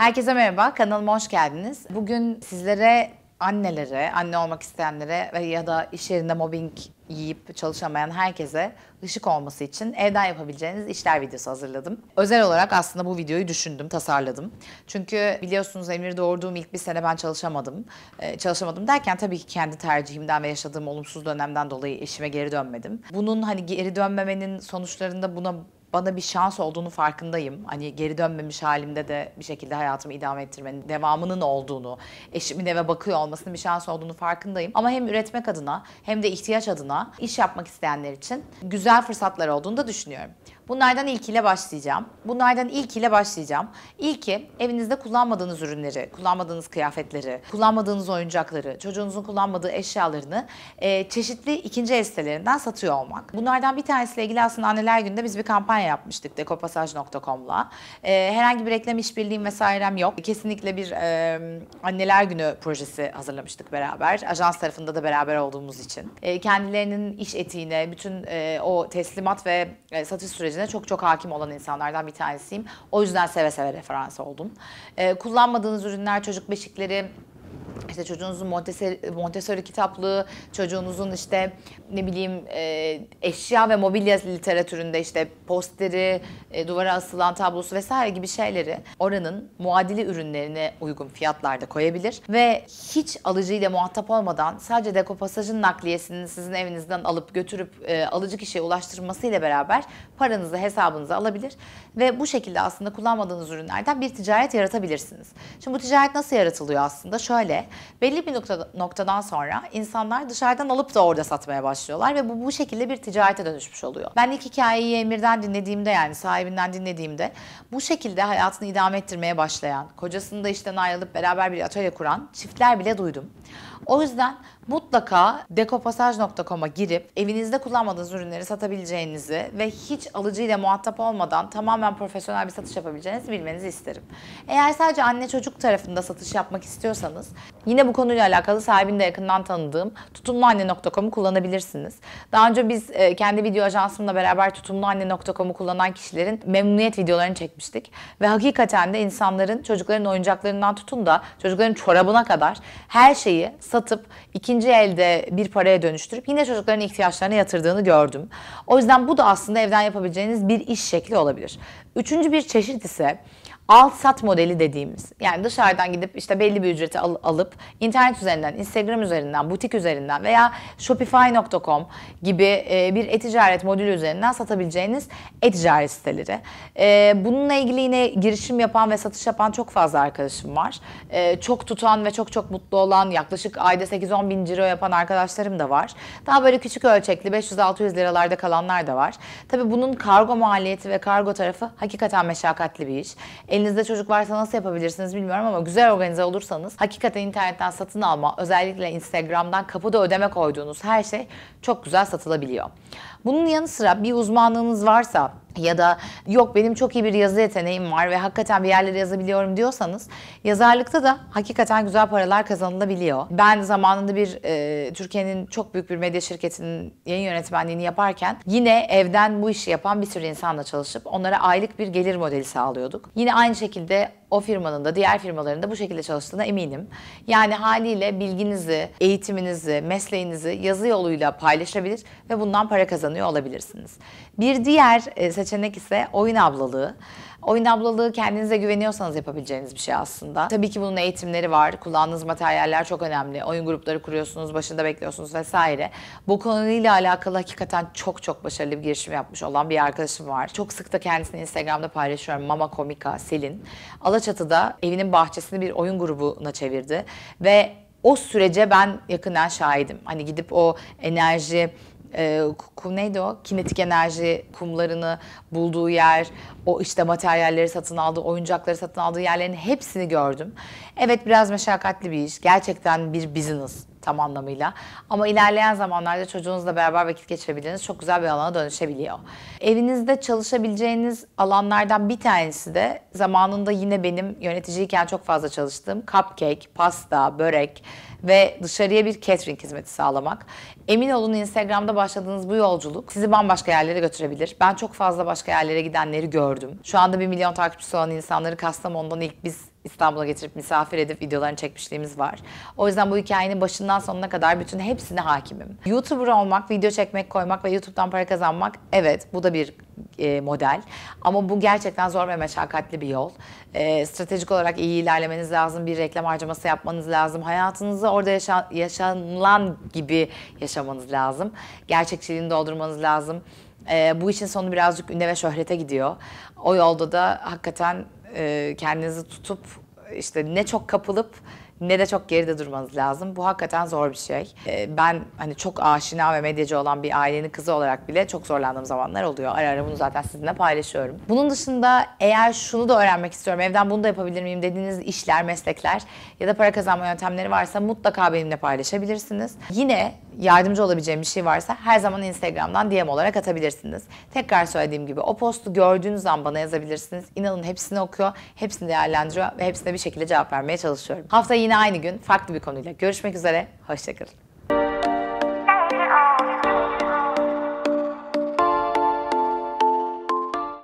Herkese merhaba, kanalıma hoş geldiniz. Bugün sizlere annelere, anne olmak isteyenlere ya da iş yerinde mobbing yiyip çalışamayan herkese ışık olması için evden yapabileceğiniz işler videosu hazırladım. Özel olarak aslında bu videoyu düşündüm, tasarladım. Çünkü biliyorsunuz Emir doğurduğum ilk bir sene ben çalışamadım. Ee, çalışamadım derken tabii ki kendi tercihimden ve yaşadığım olumsuz dönemden dolayı eşime geri dönmedim. Bunun hani geri dönmemenin sonuçlarında buna bana bir şans olduğunu farkındayım. Hani geri dönmemiş halimde de bir şekilde hayatımı idame ettirmenin devamının olduğunu, eşimin eve bakıyor olmasının bir şans olduğunu farkındayım. Ama hem üretmek adına hem de ihtiyaç adına iş yapmak isteyenler için güzel fırsatlar olduğunu da düşünüyorum. Bunlardan ilkiyle başlayacağım. Bunlardan ilkiyle başlayacağım. İlki evinizde kullanmadığınız ürünleri, kullanmadığınız kıyafetleri, kullanmadığınız oyuncakları, çocuğunuzun kullanmadığı eşyalarını e, çeşitli ikinci el sitelerinden satıyor olmak. Bunlardan bir tanesiyle ilgili aslında anneler günde biz bir kampanya yapmıştık dekopasaj.com'la. E, herhangi bir reklam işbirliğim vesairem yok. Kesinlikle bir e, anneler günü projesi hazırlamıştık beraber. Ajans tarafında da beraber olduğumuz için. E, kendilerinin iş etiğine, bütün e, o teslimat ve e, satış sürecine sürecine çok çok hakim olan insanlardan bir tanesiyim. O yüzden seve seve referans oldum. Ee, kullanmadığınız ürünler, çocuk beşikleri, işte çocuğunuzun Montessori, Montessori kitaplığı, çocuğunuzun işte ne bileyim e, eşya ve mobilya literatüründe işte posteri, e, duvara asılan tablosu vesaire gibi şeyleri oranın muadili ürünlerine uygun fiyatlarda koyabilir ve hiç alıcıyla muhatap olmadan sadece dekopasajın nakliyesini sizin evinizden alıp götürüp e, alıcı kişiye ulaştırmasıyla beraber paranızı hesabınıza alabilir ve bu şekilde aslında kullanmadığınız ürünlerden bir ticaret yaratabilirsiniz. Şimdi bu ticaret nasıl yaratılıyor aslında? Şöyle belli bir noktada, noktadan sonra insanlar dışarıdan alıp da orada satmaya başlıyorlar ve bu bu şekilde bir ticarete dönüşmüş oluyor. Ben ilk hikayeyi Emir'den dinlediğimde yani sahibinden dinlediğimde bu şekilde hayatını idame ettirmeye başlayan, kocasını da işten ayrılıp beraber bir atölye kuran çiftler bile duydum. O yüzden mutlaka dekopasaj.com'a girip evinizde kullanmadığınız ürünleri satabileceğinizi ve hiç alıcıyla muhatap olmadan tamamen profesyonel bir satış yapabileceğinizi bilmenizi isterim. Eğer sadece anne çocuk tarafında satış yapmak istiyorsanız yine bu konuyla alakalı sahibini de yakından tanıdığım tutumluanne.com'u kullanabilirsiniz. Daha önce biz e, kendi video ajansımla beraber tutumluanne.com'u kullanan kişilerin memnuniyet videolarını çekmiştik ve hakikaten de insanların çocukların oyuncaklarından tutun da çocukların çorabına kadar her şeyi satıp ikinci ikinci elde bir paraya dönüştürüp yine çocukların ihtiyaçlarına yatırdığını gördüm. O yüzden bu da aslında evden yapabileceğiniz bir iş şekli olabilir. Üçüncü bir çeşit ise alt sat modeli dediğimiz yani dışarıdan gidip işte belli bir ücreti al, alıp internet üzerinden, Instagram üzerinden, butik üzerinden veya shopify.com gibi e, bir e-ticaret modülü üzerinden satabileceğiniz e-ticaret siteleri. E, bununla ilgili yine girişim yapan ve satış yapan çok fazla arkadaşım var. E, çok tutan ve çok çok mutlu olan yaklaşık ayda 8-10 bin ciro yapan arkadaşlarım da var. Daha böyle küçük ölçekli 500-600 liralarda kalanlar da var. Tabii bunun kargo maliyeti ve kargo tarafı Hakikaten meşakkatli bir iş. Elinizde çocuk varsa nasıl yapabilirsiniz bilmiyorum ama güzel organize olursanız hakikaten internetten satın alma, özellikle Instagram'dan kapıda ödeme koyduğunuz her şey çok güzel satılabiliyor. Bunun yanı sıra bir uzmanlığınız varsa ya da yok benim çok iyi bir yazı yeteneğim var ve hakikaten bir yerlere yazabiliyorum diyorsanız yazarlıkta da hakikaten güzel paralar kazanılabiliyor. Ben zamanında bir e, Türkiye'nin çok büyük bir medya şirketinin yayın yönetmenliğini yaparken yine evden bu işi yapan bir sürü insanla çalışıp onlara aylık bir gelir modeli sağlıyorduk. Yine aynı şekilde o firmanın da diğer firmaların da bu şekilde çalıştığına eminim. Yani haliyle bilginizi, eğitiminizi, mesleğinizi yazı yoluyla paylaşabilir ve bundan para kazanıyor olabilirsiniz. Bir diğer e, seçenek ise oyun ablalığı. Oyun ablalığı kendinize güveniyorsanız yapabileceğiniz bir şey aslında. Tabii ki bunun eğitimleri var. Kullandığınız materyaller çok önemli. Oyun grupları kuruyorsunuz, başında bekliyorsunuz vesaire. Bu konuyla alakalı hakikaten çok çok başarılı bir girişim yapmış olan bir arkadaşım var. Çok sık da kendisini Instagram'da paylaşıyorum. Mama Komika, Selin. Alaçatı'da evinin bahçesini bir oyun grubuna çevirdi. Ve o sürece ben yakından şahidim. Hani gidip o enerji, e, ee, kum neydi o? Kinetik enerji kumlarını bulduğu yer, o işte materyalleri satın aldığı, oyuncakları satın aldığı yerlerin hepsini gördüm. Evet biraz meşakkatli bir iş. Gerçekten bir business tam anlamıyla. Ama ilerleyen zamanlarda çocuğunuzla beraber vakit geçirebileceğiniz çok güzel bir alana dönüşebiliyor. Evinizde çalışabileceğiniz alanlardan bir tanesi de zamanında yine benim yöneticiyken çok fazla çalıştığım cupcake, pasta, börek ve dışarıya bir catering hizmeti sağlamak. Emin olun Instagram'da başladığınız bu yolculuk sizi bambaşka yerlere götürebilir. Ben çok fazla başka yerlere gidenleri gördüm. Şu anda bir milyon takipçisi olan insanları Kastamonu'dan ilk biz İstanbul'a getirip misafir edip videolarını çekmişliğimiz var. O yüzden bu hikayenin başından sonuna kadar bütün hepsine hakimim. YouTuber olmak, video çekmek, koymak ve YouTube'dan para kazanmak evet bu da bir e, model. Ama bu gerçekten zor ve meşakkatli bir yol. E, stratejik olarak iyi ilerlemeniz lazım, bir reklam harcaması yapmanız lazım. Hayatınızı orada yaşa yaşanılan gibi yaşamanız lazım. Gerçekçiliğini doldurmanız lazım. E, bu işin sonu birazcık üne ve şöhrete gidiyor. O yolda da hakikaten kendinizi tutup işte ne çok kapılıp ne de çok geride durmanız lazım. Bu hakikaten zor bir şey. Ee, ben hani çok aşina ve medyacı olan bir ailenin kızı olarak bile çok zorlandığım zamanlar oluyor. Ara ara bunu zaten sizinle paylaşıyorum. Bunun dışında eğer şunu da öğrenmek istiyorum, evden bunu da yapabilir miyim dediğiniz işler, meslekler ya da para kazanma yöntemleri varsa mutlaka benimle paylaşabilirsiniz. Yine yardımcı olabileceğim bir şey varsa her zaman Instagram'dan DM olarak atabilirsiniz. Tekrar söylediğim gibi o postu gördüğünüz an bana yazabilirsiniz. İnanın hepsini okuyor, hepsini değerlendiriyor ve hepsine bir şekilde cevap vermeye çalışıyorum. Hafta yine Yine aynı gün farklı bir konuyla görüşmek üzere. Hoşçakalın.